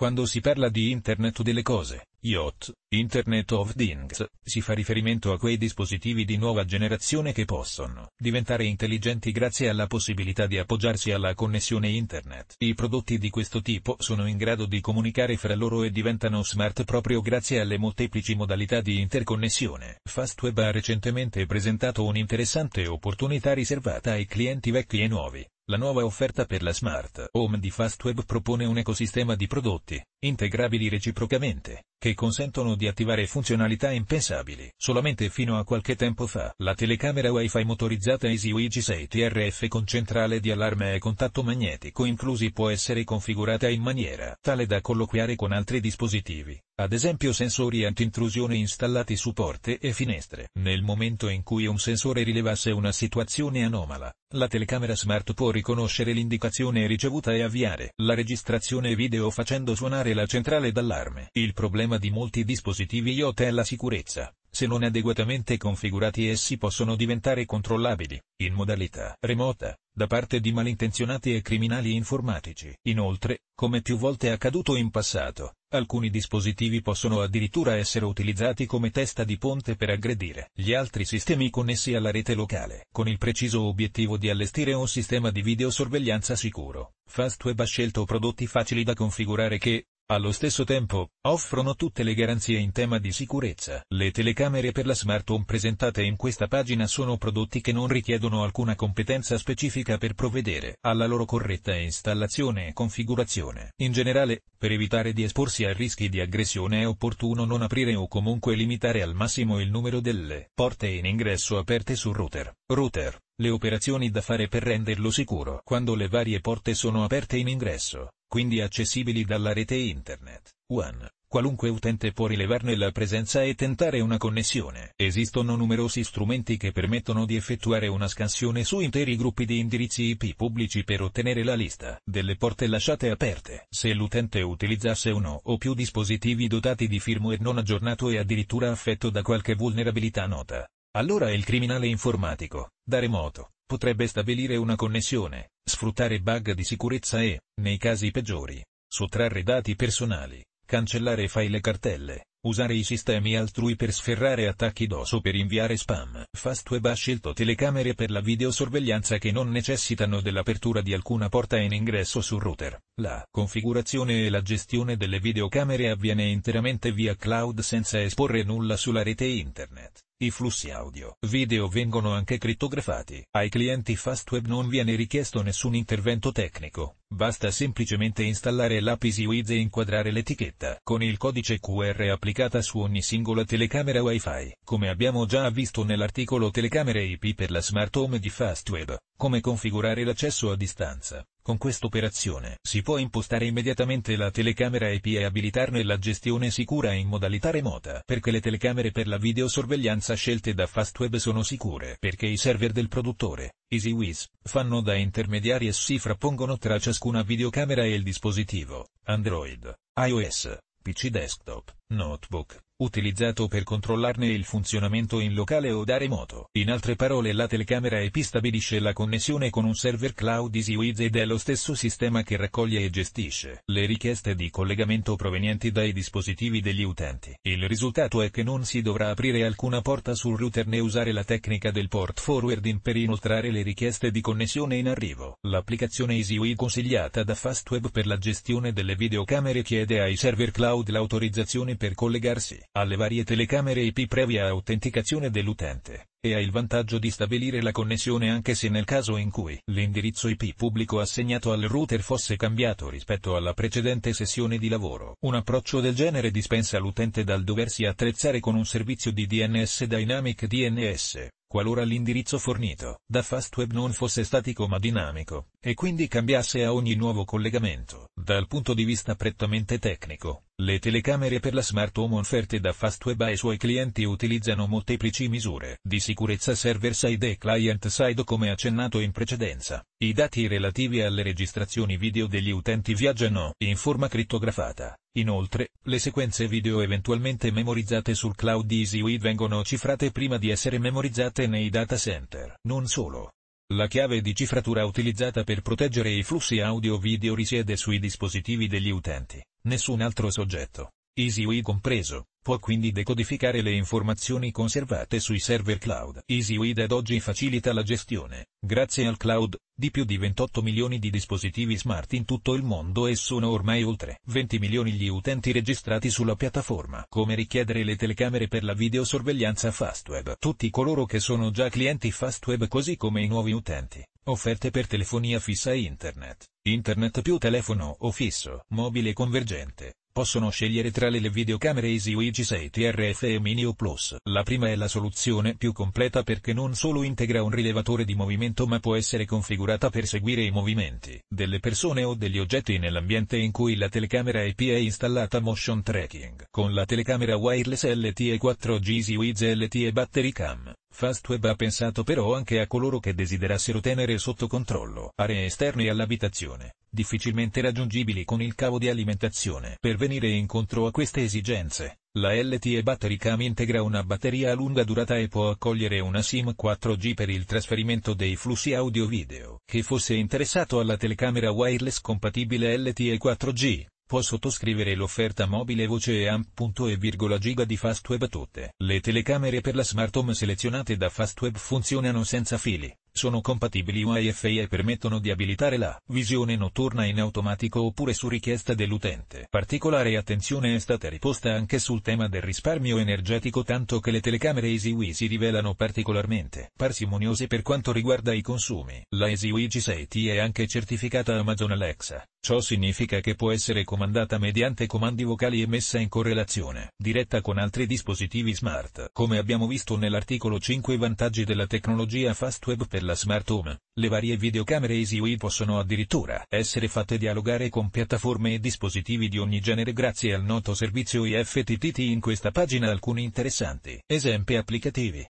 Quando si parla di Internet delle cose, IoT, Internet of Things, si fa riferimento a quei dispositivi di nuova generazione che possono diventare intelligenti grazie alla possibilità di appoggiarsi alla connessione Internet. I prodotti di questo tipo sono in grado di comunicare fra loro e diventano smart proprio grazie alle molteplici modalità di interconnessione. Fastweb ha recentemente presentato un'interessante opportunità riservata ai clienti vecchi e nuovi la nuova offerta per la Smart Home di Fastweb propone un ecosistema di prodotti, integrabili reciprocamente, che consentono di attivare funzionalità impensabili solamente fino a qualche tempo fa. La telecamera Wi-Fi motorizzata EasyWigi 6 TRF con centrale di allarme e contatto magnetico inclusi può essere configurata in maniera tale da colloquiare con altri dispositivi, ad esempio sensori antintrusione installati su porte e finestre. Nel momento in cui un sensore rilevasse una situazione anomala, la telecamera smart può riconoscere l'indicazione ricevuta e avviare la registrazione video facendo suonare la centrale d'allarme. Il problema problema di molti dispositivi IoT è la sicurezza. Se non adeguatamente configurati essi possono diventare controllabili, in modalità remota, da parte di malintenzionati e criminali informatici. Inoltre, come più volte accaduto in passato, alcuni dispositivi possono addirittura essere utilizzati come testa di ponte per aggredire gli altri sistemi connessi alla rete locale, con il preciso obiettivo di allestire un sistema di videosorveglianza sicuro. FastWeb ha scelto prodotti facili da configurare che, allo stesso tempo, offrono tutte le garanzie in tema di sicurezza. Le telecamere per la smart home presentate in questa pagina sono prodotti che non richiedono alcuna competenza specifica per provvedere alla loro corretta installazione e configurazione. In generale, per evitare di esporsi a rischi di aggressione è opportuno non aprire o comunque limitare al massimo il numero delle porte in ingresso aperte sul router. Router le operazioni da fare per renderlo sicuro. Quando le varie porte sono aperte in ingresso, quindi accessibili dalla rete internet. 1. Qualunque utente può rilevarne la presenza e tentare una connessione. Esistono numerosi strumenti che permettono di effettuare una scansione su interi gruppi di indirizzi IP pubblici per ottenere la lista delle porte lasciate aperte. Se l'utente utilizzasse uno o più dispositivi dotati di firmware non aggiornato e addirittura affetto da qualche vulnerabilità nota, allora il criminale informatico, da remoto, potrebbe stabilire una connessione, sfruttare bug di sicurezza e, nei casi peggiori, sottrarre dati personali, cancellare file cartelle, usare i sistemi altrui per sferrare attacchi DOS o per inviare spam. Fastweb ha scelto telecamere per la videosorveglianza che non necessitano dell'apertura di alcuna porta in ingresso sul router. La configurazione e la gestione delle videocamere avviene interamente via cloud senza esporre nulla sulla rete internet. I flussi audio, video vengono anche crittografati. Ai clienti Fastweb non viene richiesto nessun intervento tecnico. Basta semplicemente installare l'app EasyWiz e inquadrare l'etichetta con il codice QR applicata su ogni singola telecamera Wi-Fi, come abbiamo già visto nell'articolo Telecamere IP per la Smart Home di Fastweb. Come configurare l'accesso a distanza? Con quest'operazione si può impostare immediatamente la telecamera IP e abilitarne la gestione sicura in modalità remota perché le telecamere per la videosorveglianza scelte da Fastweb sono sicure perché i server del produttore, EasyWiz, fanno da intermediari e si frappongono tra ciascuna videocamera e il dispositivo, Android, iOS, PC desktop, notebook, utilizzato per controllarne il funzionamento in locale o da remoto. In altre parole la telecamera IP stabilisce la connessione con un server cloud EasyWiz ed è lo stesso sistema che raccoglie e gestisce le richieste di collegamento provenienti dai dispositivi degli utenti. Il risultato è che non si dovrà aprire alcuna porta sul router né usare la tecnica del port forwarding per inoltrare le richieste di connessione in arrivo. L'applicazione EasyWiz consigliata da Fastweb per la gestione delle videocamere chiede ai server cloud l'autorizzazione per collegarsi alle varie telecamere IP previa autenticazione dell'utente, e ha il vantaggio di stabilire la connessione anche se nel caso in cui l'indirizzo IP pubblico assegnato al router fosse cambiato rispetto alla precedente sessione di lavoro. Un approccio del genere dispensa l'utente dal doversi attrezzare con un servizio di DNS Dynamic DNS, qualora l'indirizzo fornito da Fastweb non fosse statico ma dinamico, e quindi cambiasse a ogni nuovo collegamento. Dal punto di vista prettamente tecnico, le telecamere per la smart home offerte da Fastweb ai suoi clienti utilizzano molteplici misure di sicurezza server side e client side come accennato in precedenza. I dati relativi alle registrazioni video degli utenti viaggiano in forma crittografata. Inoltre, le sequenze video eventualmente memorizzate sul cloud EasyWeed vengono cifrate prima di essere memorizzate nei data center. Non solo. La chiave di cifratura utilizzata per proteggere i flussi audio-video risiede sui dispositivi degli utenti. Nessun altro soggetto, EasyWay compreso, può quindi decodificare le informazioni conservate sui server cloud. EasyWay ad oggi facilita la gestione, grazie al cloud, di più di 28 milioni di dispositivi smart in tutto il mondo e sono ormai oltre 20 milioni gli utenti registrati sulla piattaforma. Come richiedere le telecamere per la videosorveglianza FastWeb? Tutti coloro che sono già clienti FastWeb così come i nuovi utenti Offerte per telefonia fissa e internet, internet più telefono o fisso, mobile convergente. Possono scegliere tra le videocamere EasyWidge 6 TRF e Mini O Plus. La prima è la soluzione più completa perché non solo integra un rilevatore di movimento ma può essere configurata per seguire i movimenti delle persone o degli oggetti nell'ambiente in cui la telecamera IP è installata motion tracking. Con la telecamera wireless LTE 4G EasyWidge LTE Battery Cam Fastweb ha pensato però anche a coloro che desiderassero tenere sotto controllo aree esterne all'abitazione, difficilmente raggiungibili con il cavo di alimentazione. Per venire incontro a queste esigenze, la LTE Battery Cam integra una batteria a lunga durata e può accogliere una SIM 4G per il trasferimento dei flussi audio-video. Chi fosse interessato alla telecamera wireless compatibile LTE 4G, può sottoscrivere l'offerta mobile voce e amp.e giga di Fastweb tutte. Le telecamere per la smart home selezionate da Fastweb funzionano senza fili. Sono compatibili UIFI e permettono di abilitare la visione notturna in automatico oppure su richiesta dell'utente. Particolare attenzione è stata riposta anche sul tema del risparmio energetico tanto che le telecamere EasyWee si rivelano particolarmente parsimoniose per quanto riguarda i consumi. La EasyWee G6T è anche certificata Amazon Alexa. Ciò significa che può essere comandata mediante comandi vocali e messa in correlazione diretta con altri dispositivi smart. Come abbiamo visto nell'articolo 5 vantaggi della tecnologia Fast Web per per la smart home, le varie videocamere EasyWee possono addirittura essere fatte dialogare con piattaforme e dispositivi di ogni genere grazie al noto servizio IFTTT in questa pagina alcuni interessanti esempi applicativi.